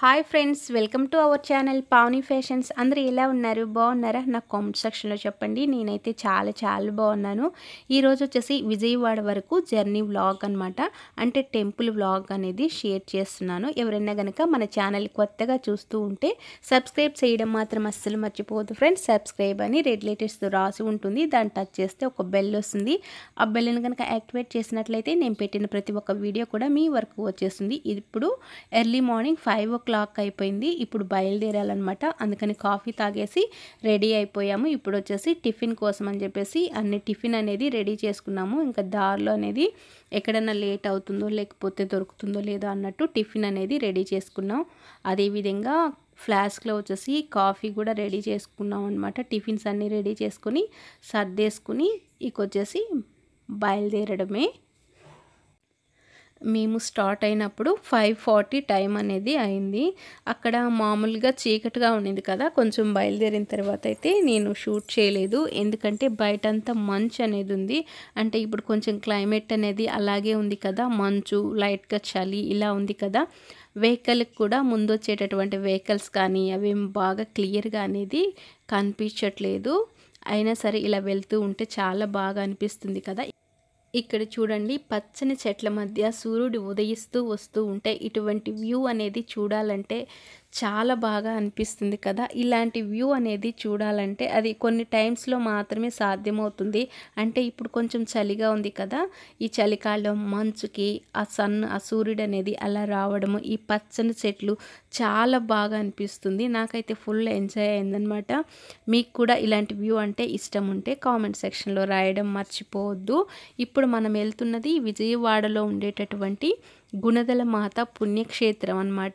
Hi friends welcome to our channel Pavani fashions అందరు ఎలా ఉన్నారు బాగున్నారా నాకు కామెంట్ సెక్షన్లో చెప్పండి నేనైతే చాలా చాలా బాగున్నాను ఈరోజు వచ్చేసి విజయవాడ వరకు జర్నీ వ్లాగ్ అనమాట అంటే టెంపుల్ వ్లాగ్ అనేది షేర్ చేస్తున్నాను ఎవరైనా కనుక మన ఛానల్ కొత్తగా చూస్తూ ఉంటే సబ్స్క్రైబ్ చేయడం మాత్రం అస్సలు మర్చిపోవద్దు ఫ్రెండ్స్ సబ్స్క్రైబ్ అని రెడ్ లేటెస్ట్ రాసి ఉంటుంది దాన్ని టచ్ చేస్తే ఒక బెల్ వస్తుంది ఆ బెల్ని కనుక యాక్టివేట్ చేసినట్లయితే నేను పెట్టిన ప్రతి ఒక్క వీడియో కూడా మీ వరకు వచ్చేస్తుంది ఇప్పుడు ఎర్లీ మార్నింగ్ ఫైవ్ క్లాక్ అయిపోయింది ఇప్పుడు బయలుదేరాలన్నమాట అందుకని కాఫీ తాగేసి రెడీ అయిపోయాము ఇప్పుడు వచ్చేసి టిఫిన్ కోసం అని చెప్పేసి అన్ని టిఫిన్ అనేది రెడీ చేసుకున్నాము ఇంకా దారిలో అనేది ఎక్కడైనా లేట్ అవుతుందో లేకపోతే దొరుకుతుందో లేదో అన్నట్టు టిఫిన్ అనేది రెడీ చేసుకున్నాం అదేవిధంగా ఫ్లాస్క్లో వచ్చేసి కాఫీ కూడా రెడీ చేసుకున్నాం అనమాట టిఫిన్స్ అన్నీ రెడీ చేసుకుని సర్దేసుకుని ఇక వచ్చేసి బయలుదేరడమే మేము స్టార్ట్ అయినప్పుడు ఫైవ్ ఫార్టీ టైం అనేది అయింది అక్కడ మామూలుగా చీకటిగా ఉండింది కదా కొంచెం బయలుదేరిన తర్వాత అయితే నేను షూట్ చేయలేదు ఎందుకంటే బయటంతా మంచు అనేది ఉంది అంటే ఇప్పుడు కొంచెం క్లైమేట్ అనేది అలాగే ఉంది కదా మంచు లైట్గా చలి ఇలా ఉంది కదా వెహికల్కి కూడా ముందు వచ్చేటటువంటి వెహికల్స్ కానీ అవేం బాగా క్లియర్గా అనేది కనిపించట్లేదు అయినా సరే ఇలా వెళ్తూ ఉంటే చాలా బాగా అనిపిస్తుంది కదా ఇక్కడ చూడండి పచ్చని చెట్ల మధ్య సూర్యుడు ఉదయిస్తూ వస్తూ ఉంటే ఇటువంటి వ్యూ అనేది చూడాలంటే చాలా బాగా అనిపిస్తుంది కదా ఇలాంటి వ్యూ అనేది చూడాలంటే అది కొన్ని టైమ్స్లో మాత్రమే సాధ్యమవుతుంది అంటే ఇప్పుడు కొంచెం చలిగా ఉంది కదా ఈ చలికాలం మంచుకి ఆ సన్ ఆ సూర్యుడు అనేది అలా రావడము ఈ పచ్చని చెట్లు చాలా బాగా అనిపిస్తుంది నాకైతే ఫుల్ ఎంజాయ్ అయిందనమాట మీకు కూడా ఇలాంటి వ్యూ అంటే ఇష్టం ఉంటే కామెంట్ సెక్షన్లో రాయడం మర్చిపోవద్దు ఇప్పుడు మనం వెళ్తున్నది విజయవాడలో ఉండేటటువంటి గుణదల మాత పుణ్యక్షేత్రం అనమాట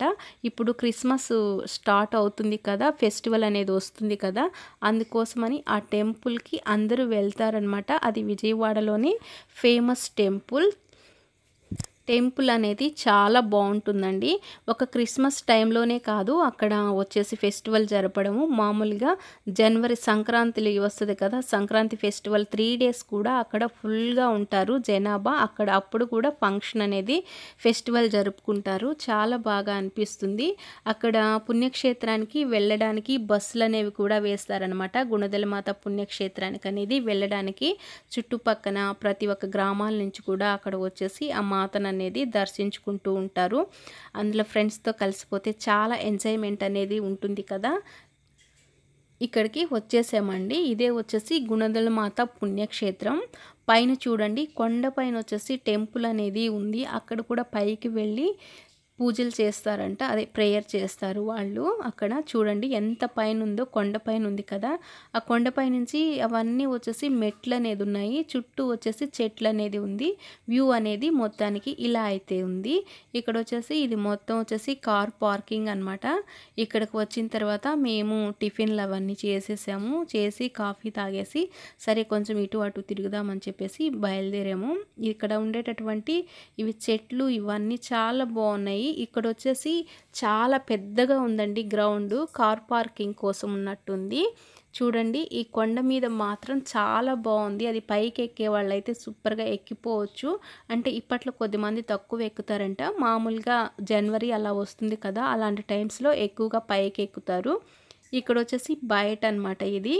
ఇప్పుడు క్రిస్మస్ స్టార్ట్ అవుతుంది కదా ఫెస్టివల్ అనేది వస్తుంది కదా అందుకోసమని ఆ టెంపుల్కి అందరూ వెళ్తారనమాట అది విజయవాడలోని ఫేమస్ టెంపుల్ టెంపుల్ అనేది చాలా బాగుంటుందండి ఒక క్రిస్మస్ టైంలోనే కాదు అక్కడ వచ్చేసి ఫెస్టివల్ జరపడము మామూలుగా జనవరి సంక్రాంతిలో వస్తుంది కదా సంక్రాంతి ఫెస్టివల్ త్రీ డేస్ కూడా అక్కడ ఫుల్గా ఉంటారు జనాభా అక్కడ అప్పుడు కూడా ఫంక్షన్ అనేది ఫెస్టివల్ జరుపుకుంటారు చాలా బాగా అనిపిస్తుంది అక్కడ పుణ్యక్షేత్రానికి వెళ్ళడానికి బస్సులు అనేవి కూడా వేస్తారనమాట గుణదలమాత పుణ్యక్షేత్రానికి అనేది వెళ్ళడానికి చుట్టుపక్కన ప్రతి ఒక్క గ్రామాల నుంచి కూడా అక్కడ వచ్చేసి ఆ మాతను అనేది దర్శించుకుంటూ ఉంటారు అందులో ఫ్రెండ్స్తో కలిసిపోతే చాలా ఎంజాయ్మెంట్ అనేది ఉంటుంది కదా ఇక్కడికి వచ్చేసామండి ఇదే వచ్చేసి గుణదల మాత పుణ్యక్షేత్రం పైన చూడండి కొండ పైన వచ్చేసి టెంపుల్ అనేది ఉంది అక్కడ కూడా పైకి వెళ్ళి పూజలు చేస్తారంట అదే ప్రేయర్ చేస్తారు వాళ్ళు అక్కడ చూడండి ఎంత పైన ఉందో కొండపైన ఉంది కదా ఆ కొండపై నుంచి అవన్నీ వచ్చేసి మెట్లు అనేది ఉన్నాయి చుట్టూ వచ్చేసి చెట్లు అనేది ఉంది వ్యూ అనేది మొత్తానికి ఇలా అయితే ఉంది ఇక్కడ వచ్చేసి ఇది మొత్తం వచ్చేసి కార్ పార్కింగ్ అనమాట ఇక్కడికి వచ్చిన తర్వాత మేము టిఫిన్లు అవన్నీ చేసేసాము చేసి కాఫీ తాగేసి సరే కొంచెం ఇటు అటు తిరుగుదామని చెప్పేసి బయలుదేరాము ఇక్కడ ఉండేటటువంటి ఇవి చెట్లు ఇవన్నీ చాలా బాగున్నాయి ఇక్కడ వచ్చేసి చాలా పెద్దగా ఉందండి గ్రౌండ్ కార్ పార్కింగ్ కోసం ఉన్నట్టుంది చూడండి ఈ కొండ మీద మాత్రం చాలా బాగుంది అది పైకి ఎక్కే వాళ్ళైతే సూపర్గా ఎక్కిపోవచ్చు అంటే ఇప్పట్లో కొద్దిమంది తక్కువ ఎక్కుతారంట మామూలుగా జనవరి అలా వస్తుంది కదా అలాంటి టైమ్స్లో ఎక్కువగా పైకి ఎక్కుతారు ఇక్కడ వచ్చేసి బయట అనమాట ఇది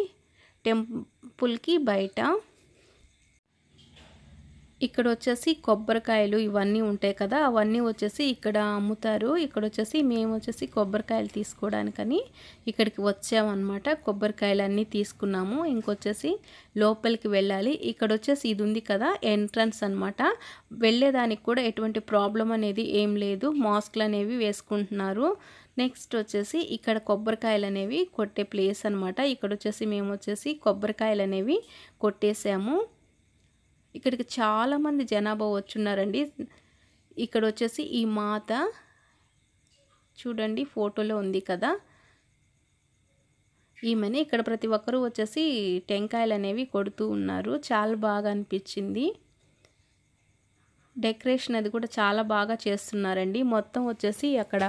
టెంపుల్కి బయట ఇక్కడ వచ్చేసి కొబ్బరికాయలు ఇవన్నీ ఉంటాయి కదా అవన్నీ వచ్చేసి ఇక్కడ అమ్ముతారు ఇక్కడ వచ్చేసి మేము వచ్చేసి కొబ్బరికాయలు తీసుకోవడానికని ఇక్కడికి వచ్చామన్నమాట కొబ్బరికాయలు అన్నీ తీసుకున్నాము ఇంకొచ్చేసి లోపలికి వెళ్ళాలి ఇక్కడ వచ్చేసి ఇది ఉంది కదా ఎంట్రన్స్ అనమాట వెళ్ళేదానికి కూడా ఎటువంటి ప్రాబ్లం అనేది ఏం లేదు మాస్క్లు అనేవి వేసుకుంటున్నారు నెక్స్ట్ వచ్చేసి ఇక్కడ కొబ్బరికాయలు అనేవి కొట్టే ప్లేస్ అనమాట ఇక్కడ వచ్చేసి మేము వచ్చేసి కొబ్బరికాయలు అనేవి కొట్టేసాము ఇక్కడికి చాలామంది జనాభా వచ్చున్నారండి ఇక్కడ వచ్చేసి ఈ మాత చూడండి ఫోటోలో ఉంది కదా ఈమెని ఇక్కడ ప్రతి ఒక్కరూ వచ్చేసి టెంకాయలు అనేవి కొడుతూ ఉన్నారు చాలా బాగా అనిపించింది డెకరేషన్ అది కూడా చాలా బాగా చేస్తున్నారండి మొత్తం వచ్చేసి అక్కడ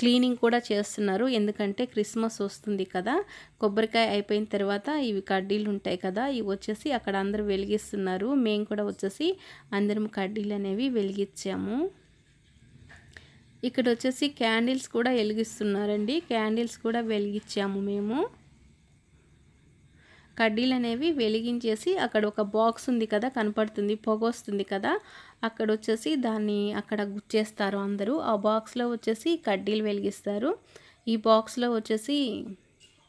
క్లీనింగ్ కూడా చేస్తున్నారు ఎందుకంటే క్రిస్మస్ వస్తుంది కదా కొబ్బరికాయ అయిపోయిన తర్వాత ఇవి కడ్డీలు ఉంటాయి కదా ఇవి వచ్చేసి అక్కడ అందరూ వెలిగిస్తున్నారు మేము కూడా వచ్చేసి అందరం కడ్డీలు అనేవి వెలిగించాము ఇక్కడ వచ్చేసి క్యాండిల్స్ కూడా వెలిగిస్తున్నారండి క్యాండిల్స్ కూడా వెలిగించాము మేము కడ్డీలు అనేవి వెలిగించేసి అక్కడ ఒక బాక్స్ ఉంది కదా కనపడుతుంది పొగ వస్తుంది కదా అక్కడ వచ్చేసి దాన్ని అక్కడ గుచ్చేస్తారు అందరూ ఆ బాక్స్లో వచ్చేసి కడ్డీలు వెలిగిస్తారు ఈ బాక్స్లో వచ్చేసి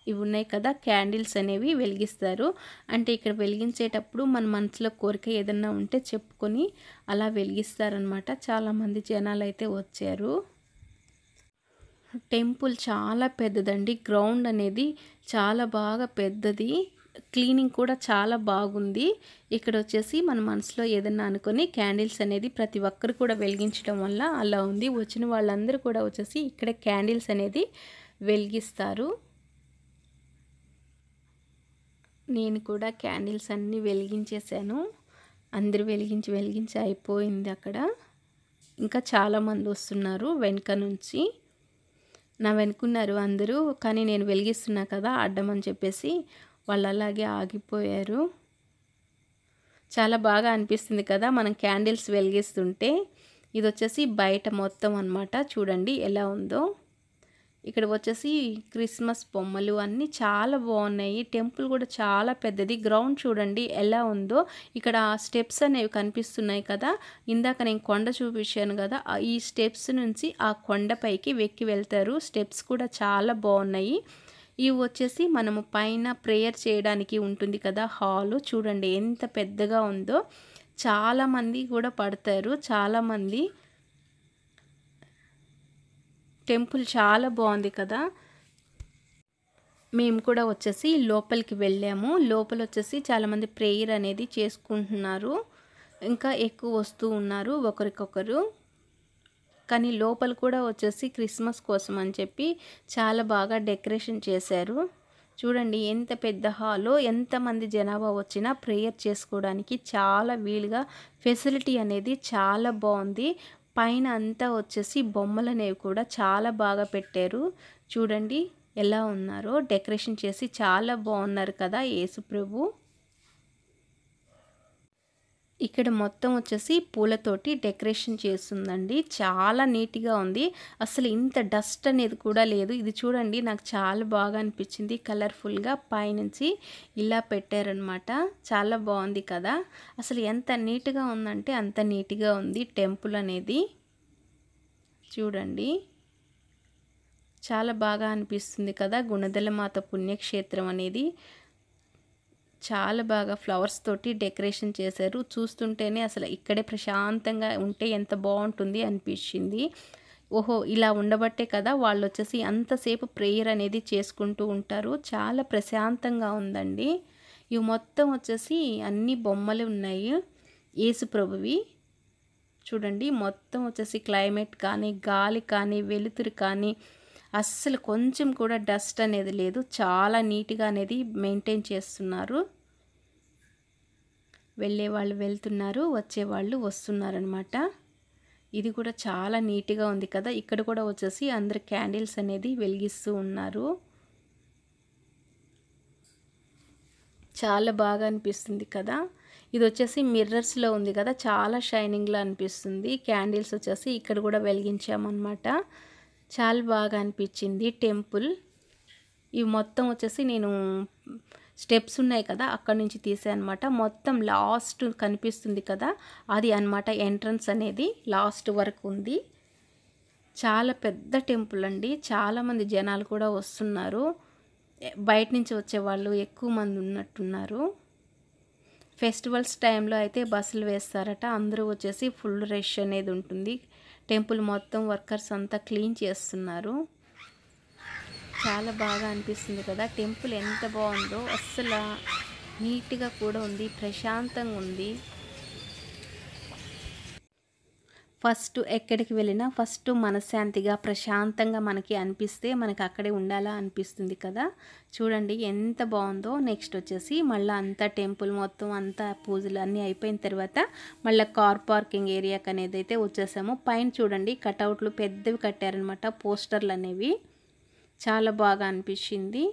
ఇవి ఉన్నాయి కదా క్యాండిల్స్ అనేవి వెలిగిస్తారు అంటే ఇక్కడ వెలిగించేటప్పుడు మన మనసులో కోరిక ఏదన్నా ఉంటే చెప్పుకొని అలా వెలిగిస్తారనమాట చాలామంది జనాలు అయితే వచ్చారు టెంపుల్ చాలా పెద్దదండి గ్రౌండ్ అనేది చాలా బాగా పెద్దది క్లీనింగ్ కూడా చాలా బాగుంది ఇక్కడ వచ్చేసి మన మనసులో ఏదన్నా అనుకుని క్యాండిల్స్ అనేది ప్రతి ఒక్కరు కూడా వెలిగించడం వల్ల అలా ఉంది వచ్చిన వాళ్ళందరూ కూడా వచ్చేసి ఇక్కడ క్యాండిల్స్ అనేది వెలిగిస్తారు నేను కూడా క్యాండిల్స్ అన్నీ వెలిగించేసాను అందరూ వెలిగించి వెలిగించి అయిపోయింది అక్కడ ఇంకా చాలామంది వస్తున్నారు వెనుక నుంచి నా వెనుకున్నారు అందరూ కానీ నేను వెలిగిస్తున్నా కదా అడ్డమని చెప్పేసి వాళ్ళు అలాగే ఆగిపోయారు చాలా బాగా అనిపిస్తుంది కదా మనం క్యాండిల్స్ వెలిగిస్తుంటే ఇది వచ్చేసి బయట మొత్తం అనమాట చూడండి ఎలా ఉందో ఇక్కడ వచ్చేసి క్రిస్మస్ బొమ్మలు అన్నీ చాలా బాగున్నాయి టెంపుల్ కూడా చాలా పెద్దది గ్రౌండ్ చూడండి ఎలా ఉందో ఇక్కడ స్టెప్స్ అనేవి కనిపిస్తున్నాయి కదా ఇందాక నేను కొండ చూపించాను కదా ఈ స్టెప్స్ నుంచి ఆ కొండపైకి వెక్కి వెళ్తారు స్టెప్స్ కూడా చాలా బాగున్నాయి ఇవి వచ్చేసి మనము పైన ప్రేయర్ చేయడానికి ఉంటుంది కదా హాలు చూడండి ఎంత పెద్దగా ఉందో చాలామంది కూడా పడతారు చాలామంది టెంపుల్ చాలా బాగుంది కదా మేము కూడా వచ్చేసి లోపలికి వెళ్ళాము లోపల వచ్చేసి చాలామంది ప్రేయర్ అనేది చేసుకుంటున్నారు ఇంకా ఎక్కువ వస్తూ ఉన్నారు ఒకరికొకరు కానీ లోపల కూడా వచ్చేసి క్రిస్మస్ కోసం అని చెప్పి చాలా బాగా డెకరేషన్ చేశారు చూడండి ఎంత పెద్ద హాలో ఎంతమంది జనాభా వచ్చినా ప్రేయర్ చేసుకోవడానికి చాలా వీలుగా ఫెసిలిటీ అనేది చాలా బాగుంది పైన అంతా వచ్చేసి బొమ్మలు కూడా చాలా బాగా పెట్టారు చూడండి ఎలా ఉన్నారో డెకరేషన్ చేసి చాలా బాగున్నారు కదా ప్రభు ఇక్కడ మొత్తం వచ్చేసి పూలతోటి డెకరేషన్ చేస్తుందండి చాలా నీట్గా ఉంది అసలు ఇంత డస్ట్ అనేది కూడా లేదు ఇది చూడండి నాకు చాలా బాగా అనిపించింది కలర్ఫుల్గా పైనుంచి ఇలా పెట్టారనమాట చాలా బాగుంది కదా అసలు ఎంత నీట్గా ఉందంటే అంత నీట్గా ఉంది టెంపుల్ అనేది చూడండి చాలా బాగా అనిపిస్తుంది కదా గుణదల మాత పుణ్యక్షేత్రం అనేది చాలా బాగా ఫ్లవర్స్ తోటి డెకరేషన్ చేశారు చూస్తుంటేనే అసలు ఇక్కడే ప్రశాంతంగా ఉంటే ఎంత బాగుంటుంది అనిపించింది ఓహో ఇలా ఉండబట్టే కదా వాళ్ళు వచ్చేసి అంతసేపు ప్రేయర్ అనేది చేసుకుంటూ ఉంటారు చాలా ప్రశాంతంగా ఉందండి ఇవి మొత్తం వచ్చేసి అన్ని బొమ్మలు ఉన్నాయి ఏసుప్రభువి చూడండి మొత్తం వచ్చేసి క్లైమేట్ కానీ గాలి కానీ వెలుతురు కానీ అస్సలు కొంచెం కూడా డస్ట్ అనేది లేదు చాలా నీట్గా అనేది మెయింటైన్ చేస్తున్నారు వెళ్ళే వాళ్ళు వెళ్తున్నారు వచ్చేవాళ్ళు అనమాట ఇది కూడా చాలా నీట్గా ఉంది కదా ఇక్కడ కూడా వచ్చేసి అందరు క్యాండిల్స్ అనేది వెలిగిస్తూ ఉన్నారు చాలా బాగా అనిపిస్తుంది కదా ఇది వచ్చేసి మిర్రర్స్లో ఉంది కదా చాలా షైనింగ్లో అనిపిస్తుంది క్యాండిల్స్ వచ్చేసి ఇక్కడ కూడా వెలిగించామన్నమాట చాలా బాగా అనిపించింది టెంపుల్ ఇవి మొత్తం వచ్చేసి నేను స్టెప్స్ ఉన్నాయి కదా అక్కడ నుంచి తీసానమాట మొత్తం లాస్ట్ కనిపిస్తుంది కదా అది అనమాట ఎంట్రన్స్ అనేది లాస్ట్ వరకు ఉంది చాలా పెద్ద టెంపుల్ అండి చాలామంది జనాలు కూడా వస్తున్నారు బయట నుంచి వచ్చే వాళ్ళు ఎక్కువ మంది ఉన్నట్టున్నారు ఫెస్టివల్స్ టైంలో అయితే బస్సులు వేస్తారట అందరూ వచ్చేసి ఫుల్ రష్ అనేది ఉంటుంది టెంపుల్ మొత్తం వర్కర్స్ అంతా క్లీన్ చేస్తున్నారు చాలా బాగా అనిపిస్తుంది కదా టెంపుల్ ఎంత బాగుందో అస్సలు నీట్గా కూడా ఉంది ప్రశాంతంగా ఉంది ఫస్ట్ ఎక్కడికి వెళ్ళినా ఫస్ట్ మనశ్శాంతిగా ప్రశాంతంగా మనకి అనిపిస్తే మనకి అక్కడే ఉండాలా అనిపిస్తుంది కదా చూడండి ఎంత బాగుందో నెక్స్ట్ వచ్చేసి మళ్ళీ అంతా టెంపుల్ మొత్తం అంతా పూజలు అన్నీ అయిపోయిన తర్వాత మళ్ళీ కార్ పార్కింగ్ ఏరియాకి అనేది అయితే వచ్చేసాము పైన చూడండి కటౌట్లు పెద్దవి కట్టారనమాట పోస్టర్లు అనేవి చాలా బాగా అనిపించింది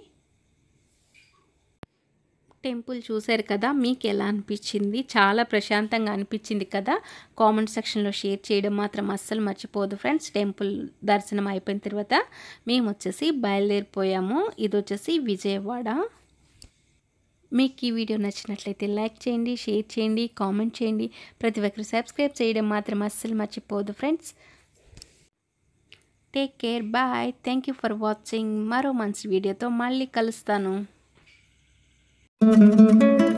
టెంపుల్ చూశారు కదా మీకు ఎలా అనిపించింది చాలా ప్రశాంతంగా అనిపించింది కదా కామెంట్ సెక్షన్లో షేర్ చేయడం మాత్రం అస్సలు మర్చిపోదు ఫ్రెండ్స్ టెంపుల్ దర్శనం అయిపోయిన తర్వాత మేము వచ్చేసి బయలుదేరిపోయాము ఇది వచ్చేసి విజయవాడ మీకు ఈ వీడియో నచ్చినట్లయితే లైక్ చేయండి షేర్ చేయండి కామెంట్ చేయండి ప్రతి ఒక్కరు సబ్స్క్రైబ్ చేయడం మాత్రం అస్సలు మర్చిపోదు friends take care bye thank you for watching మరో మంచి వీడియోతో మళ్ళీ కలుస్తాను Thank mm-hmm. you.